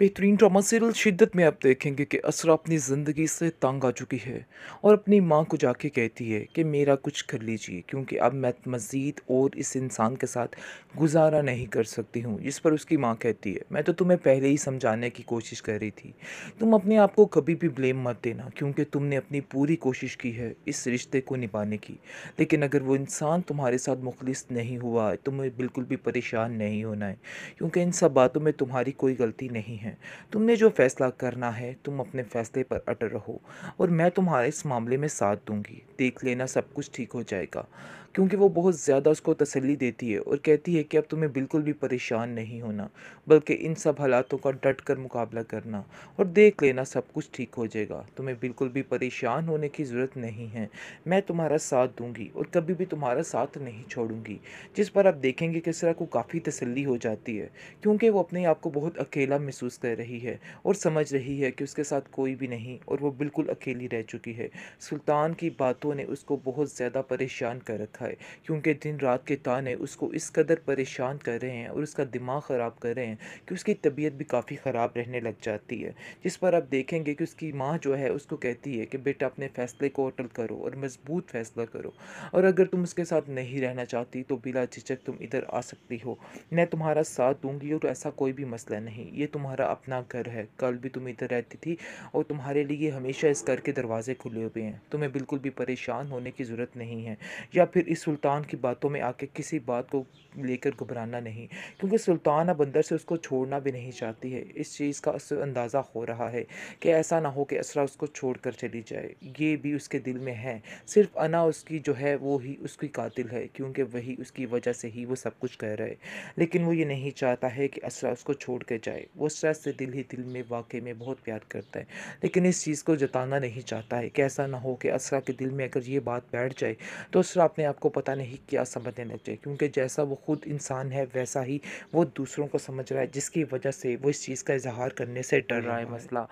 बेहतरीन drama serial शिद्दत में आप देखेंगे कि असरा अपनी ज़िंदगी से तंग आ चुकी है और अपनी माँ को जाके कहती है कि मेरा कुछ कर लीजिए क्योंकि अब मैं मज़ीद और इस इंसान के साथ गुजारा नहीं कर सकती हूँ जिस पर उसकी माँ कहती है मैं तो तुम्हें पहले ही समझाने की कोशिश कर रही थी तुम अपने आप को कभी भी ब्लेम मत देना क्योंकि तुमने अपनी पूरी कोशिश की है इस रिश्ते को निभाने की लेकिन अगर वो इंसान तुम्हारे साथ मुखलिस नहीं हुआ है तुम्हें बिल्कुल भी परेशान नहीं होना है क्योंकि इन सब बातों में तुम्हारी कोई गलती नहीं है हैं तुमने जो फैसला करना है तुम अपने फैसले पर अटल रहो और मैं तुम्हारे इस मामले में साथ दूंगी देख लेना सब कुछ ठीक हो जाएगा क्योंकि वो बहुत ज़्यादा उसको तसल्ली देती है और कहती है कि अब तुम्हें बिल्कुल भी परेशान नहीं होना बल्कि इन सब हालातों का डट कर मुकाबला करना और देख लेना सब कुछ ठीक हो जाएगा तुम्हें बिल्कुल भी परेशान होने की ज़रूरत नहीं है मैं तुम्हारा साथ दूँगी और कभी भी तुम्हारा साथ नहीं छोड़ूंगी जिस पर आप देखेंगे कि सरा को काफ़ी तसली हो जाती है क्योंकि वो अपने आप को बहुत अकेला महसूस कर रही है और समझ रही है कि उसके साथ कोई भी नहीं और वो बिल्कुल अकेली रह चुकी है सुल्तान की बातों ने उसको बहुत ज़्यादा परेशान कर रखा है क्योंकि दिन रात के ताने उसको इस कदर परेशान कर रहे हैं और उसका दिमाग ख़राब कर रहे हैं कि उसकी तबीयत भी काफ़ी ख़राब रहने लग जाती है जिस पर आप देखेंगे कि उसकी माँ जो है उसको कहती है कि बेटा अपने फ़ैसले को अटल करो और मजबूत फ़ैसला करो और अगर तुम उसके साथ नहीं रहना चाहती तो बिला झिझक तुम इधर आ सकती हो मैं तुम्हारा साथ दूँगी और ऐसा कोई भी मसला नहीं ये तुम्हारा अपना घर है कल भी तुम इधर रहती थी और तुम्हारे लिए हमेशा इस घर के दरवाज़े खुले हुए हैं तुम्हें बिल्कुल भी परेशान होने की ज़रूरत नहीं है या फिर इस सुल्तान की बातों में आके किसी बात को लेकर घबराना नहीं क्योंकि सुल्तान अब अंदर से उसको छोड़ना भी नहीं चाहती है इस चीज़ का अंदाज़ा हो रहा है कि ऐसा ना हो कि असरा उसको छोड़ कर चली जाए ये भी उसके दिल में है सिर्फ अना उसकी जो है वो ही उसकी कातिल है क्योंकि वही उसकी वजह से ही वो सब कुछ कह रहा है लेकिन वो ये नहीं चाहता है कि असरा उसको छोड़ कर जाए वो असरा से दिल ही दिल में वाकई में बहुत प्यार करता है लेकिन इस चीज़ को जताना नहीं चाहता है कि ऐसा ना हो कि असरा के दिल में अगर ये बात बैठ जाए तो असरा अपने आप को पता नहीं क्या समझ देना चाहिए क्योंकि जैसा वो खुद इंसान है वैसा ही वो दूसरों को समझ रहा है जिसकी वजह से वो इस चीज़ का इजहार करने से डर रहा है हम्म। मसला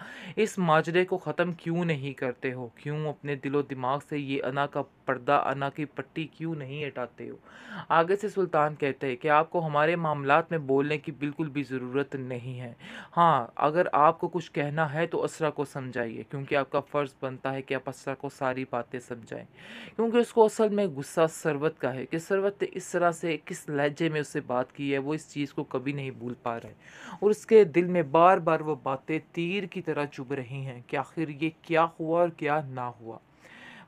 इस माजरे को ख़त्म क्यों नहीं करते हो क्यों अपने दिलो दिमाग से ये अना का पर्दा अना की पट्टी क्यों नहीं हटाते हो आगे से सुल्तान कहते हैं कि आपको हमारे मामला में बोलने की बिल्कुल भी ज़रूरत नहीं है हाँ अगर आपको कुछ कहना है तो असरा को समझाइए क्योंकि आपका फ़र्ज़ बनता है कि आप असरा को सारी बातें समझाएं क्योंकि उसको असल में गुस्सा सरवत का है कि सरवत ने इस तरह से किस लहजे में उससे बात की है वो इस चीज़ को कभी नहीं भूल पा रहा है और उसके दिल में बार बार वो बातें तीर की तरह चुभ रही हैं कि आखिर ये क्या हुआ और क्या ना हुआ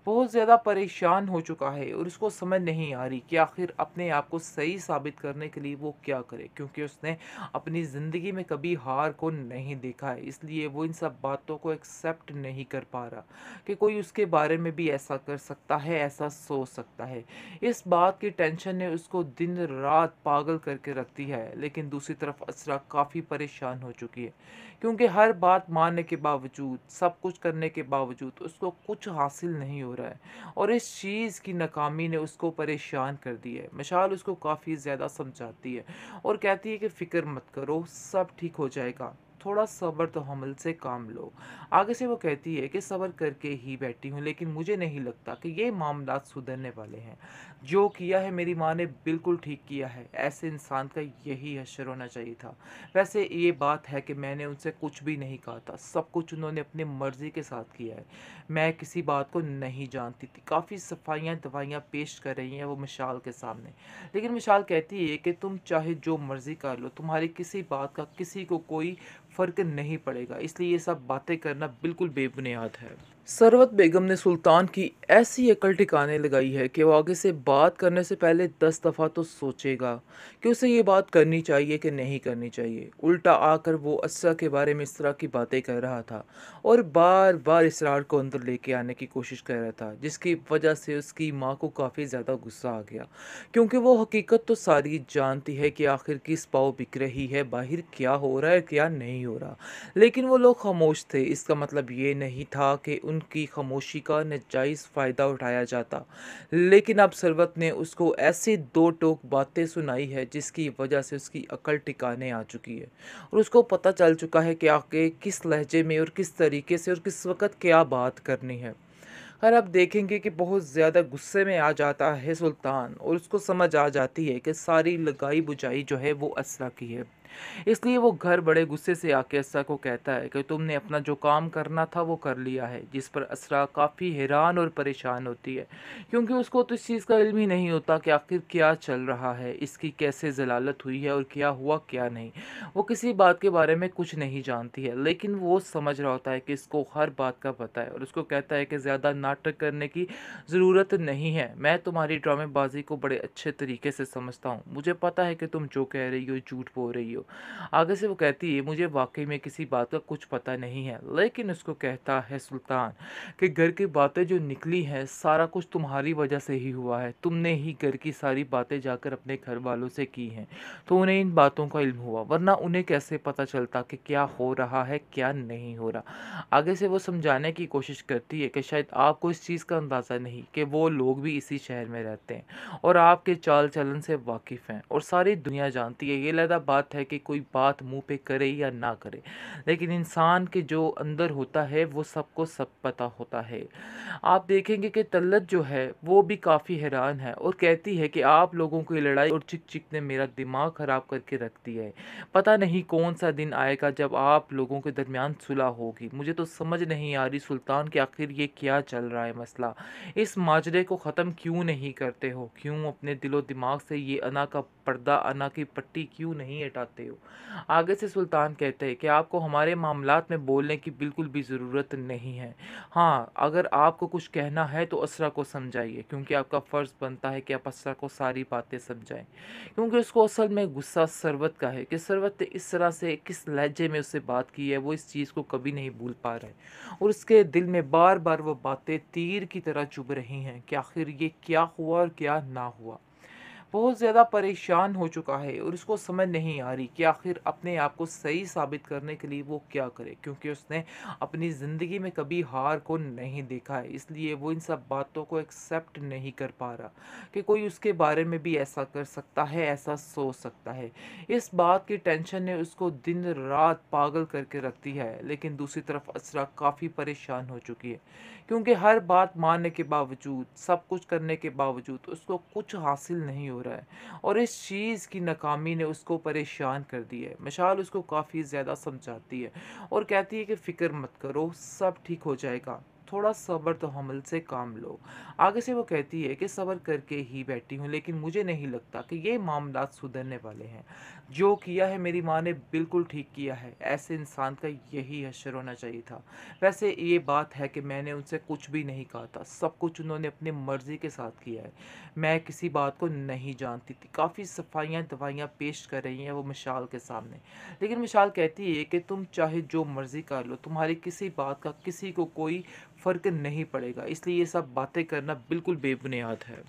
बहुत ज़्यादा परेशान हो चुका है और उसको समझ नहीं आ रही कि आखिर अपने आप को सही साबित करने के लिए वो क्या करे क्योंकि उसने अपनी ज़िंदगी में कभी हार को नहीं देखा है इसलिए वो इन सब बातों को एक्सेप्ट नहीं कर पा रहा कि कोई उसके बारे में भी ऐसा कर सकता है ऐसा सोच सकता है इस बात की टेंशन ने उसको दिन रात पागल करके रखती है लेकिन दूसरी तरफ असरा काफ़ी परेशान हो चुकी है क्योंकि हर बात मानने के बावजूद सब कुछ करने के बावजूद उसको कुछ हासिल नहीं हो हो रहा है और इस चीज़ की नाकामी ने उसको परेशान कर दिया है मशाल उसको काफ़ी ज़्यादा समझाती है और कहती है कि फ़िक्र मत करो सब ठीक हो जाएगा थोड़ा सब्र तो हमल से काम लो आगे से वो कहती है कि सब्र करके ही बैठी हूँ लेकिन मुझे नहीं लगता कि ये मामला सुधरने वाले हैं जो किया है मेरी माँ ने बिल्कुल ठीक किया है ऐसे इंसान का यही अशर होना चाहिए था वैसे ये बात है कि मैंने उनसे कुछ भी नहीं कहा था सब कुछ उन्होंने अपनी मर्ज़ी के साथ किया है मैं किसी बात को नहीं जानती थी काफ़ी सफाइयाँ दवाइयाँ पेश कर रही हैं वो मिशाल के सामने लेकिन मिशाल कहती है कि तुम चाहे जो मर्ज़ी कर लो तुम्हारी किसी बात का किसी को कोई फ़र्क नहीं पड़ेगा इसलिए ये सब बातें करना बिल्कुल बेबुनियाद है सरवत बेगम ने सुल्तान की ऐसी अकल ठिकाने लगाई है कि वो आगे से बात करने से पहले दस दफ़ा तो सोचेगा कि उसे ये बात करनी चाहिए कि नहीं करनी चाहिए उल्टा आकर वो अस्सा के बारे में इस तरह की बातें कर रहा था और बार बार इसरार को अंदर लेके आने की कोशिश कर रहा था जिसकी वजह से उसकी माँ को काफ़ी ज़्यादा गुस्सा आ गया क्योंकि वो हकीकत तो सारी जानती है कि आखिर किस पाव बिक रही है बाहर क्या हो रहा है क्या नहीं हो रहा लेकिन वो लोग खामोश थे इसका मतलब ये नहीं था कि उन की खामोशी का नजायज़ फ़ायदा उठाया जाता लेकिन अब सरवत ने उसको ऐसी दो टोक बातें सुनाई है जिसकी वजह से उसकी अकल टिकाने आ चुकी है और उसको पता चल चुका है कि आगे किस लहजे में और किस तरीके से और किस वक्त क्या बात करनी है हर आप देखेंगे कि बहुत ज़्यादा गुस्से में आ जाता है सुल्तान और उसको समझ आ जाती है कि सारी लगाई बुझाई जो है वो असला की है इसलिए वो घर बड़े गुस्से से आके असरा को कहता है कि तुमने अपना जो काम करना था वो कर लिया है जिस पर असरा काफ़ी हैरान और परेशान होती है क्योंकि उसको तो इस चीज़ का इल्म ही नहीं होता कि आखिर क्या चल रहा है इसकी कैसे जलालत हुई है और क्या हुआ क्या नहीं वो किसी बात के बारे में कुछ नहीं जानती है लेकिन वो समझ रहा होता है कि इसको हर बात का पता है और उसको कहता है कि ज़्यादा नाटक करने की ज़रूरत नहीं है मैं तुम्हारी ड्रामेबाजी को बड़े अच्छे तरीके से समझता हूँ मुझे पता है कि तुम जो कह रही हो झूठ बोल रही हो हो आगे से वो कहती है मुझे वाकई में किसी बात का कुछ पता नहीं है लेकिन उसको कहता है सुल्तान कि घर की बातें जो निकली हैं सारा कुछ तुम्हारी वजह से ही हुआ है तुमने ही घर की सारी बातें जाकर अपने घर वालों से की हैं तो उन्हें इन बातों का इल्म हुआ वरना उन्हें कैसे पता चलता कि क्या हो रहा है क्या नहीं हो रहा आगे से वो समझाने की कोशिश करती है कि शायद आपको इस चीज़ का अंदाज़ा नहीं कि वो लोग भी इसी शहर में रहते हैं और आपके चाल चलन से वाकिफ़ हैं और सारी दुनिया जानती है ये लहदा बात है कि कोई बात मुंह पे करे या ना करे लेकिन इंसान के जो अंदर होता है वो सबको सब पता होता है आप देखेंगे कि तल्लत जो है वो भी काफ़ी हैरान है और कहती है कि आप लोगों की लड़ाई और चिक चिक ने मेरा दिमाग ख़राब करके रख दिया है पता नहीं कौन सा दिन आएगा जब आप लोगों के दरमियान सुलह होगी मुझे तो समझ नहीं आ रही सुल्तान के आखिर ये क्या चल रहा है मसला इस माजरे को ख़त्म क्यों नहीं करते हो क्यों अपने दिलो दिमाग से ये अना का पर्दा अना की पट्टी क्यों नहीं हटाते चाहते हो आगे से सुल्तान कहते हैं कि आपको हमारे मामला में बोलने की बिल्कुल भी ज़रूरत नहीं है हाँ अगर आपको कुछ कहना है तो असरा को समझाइए क्योंकि आपका फ़र्ज़ बनता है कि आप असरा को सारी बातें समझाएं क्योंकि उसको असल में गुस्सा सरवत का है कि सरवत ने इस तरह से किस लहजे में उससे बात की है वो इस चीज़ को कभी नहीं भूल पा रहे और उसके दिल में बार बार वो बातें तीर की तरह चुभ रही हैं कि आखिर ये क्या हुआ और क्या ना हुआ बहुत ज़्यादा परेशान हो चुका है और उसको समझ नहीं आ रही कि आखिर अपने आप को सही साबित करने के लिए वो क्या करे क्योंकि उसने अपनी ज़िंदगी में कभी हार को नहीं देखा है इसलिए वो इन सब बातों को एक्सेप्ट नहीं कर पा रहा कि कोई उसके बारे में भी ऐसा कर सकता है ऐसा सोच सकता है इस बात की टेंशन ने उसको दिन रात पागल करके रखती है लेकिन दूसरी तरफ असरा काफ़ी परेशान हो चुकी है क्योंकि हर बात मानने के बावजूद सब कुछ करने के बावजूद उसको कुछ हासिल नहीं हो रहा है और इस चीज़ की नाकामी ने उसको परेशान कर दिया है मशाल उसको काफ़ी ज़्यादा समझाती है और कहती है कि फ़िक्र मत करो सब ठीक हो जाएगा थोड़ा सब्र तो हमल से काम लो आगे से वो कहती है कि सब्र करके ही बैठी हूँ लेकिन मुझे नहीं लगता कि ये मामला सुधरने वाले हैं जो किया है मेरी माँ ने बिल्कुल ठीक किया है ऐसे इंसान का यही अशर होना चाहिए था वैसे ये बात है कि मैंने उनसे कुछ भी नहीं कहा था सब कुछ उन्होंने अपनी मर्ज़ी के साथ किया है मैं किसी बात को नहीं जानती थी काफ़ी सफाइयाँ दवाइयाँ पेश कर रही हैं वो मिशाल के सामने लेकिन मिशाल कहती है कि तुम चाहे जो मर्ज़ी कर लो तुम्हारी किसी बात का किसी को कोई फ़र्क नहीं पड़ेगा इसलिए ये सब बातें करना बिल्कुल बेबुनियाद है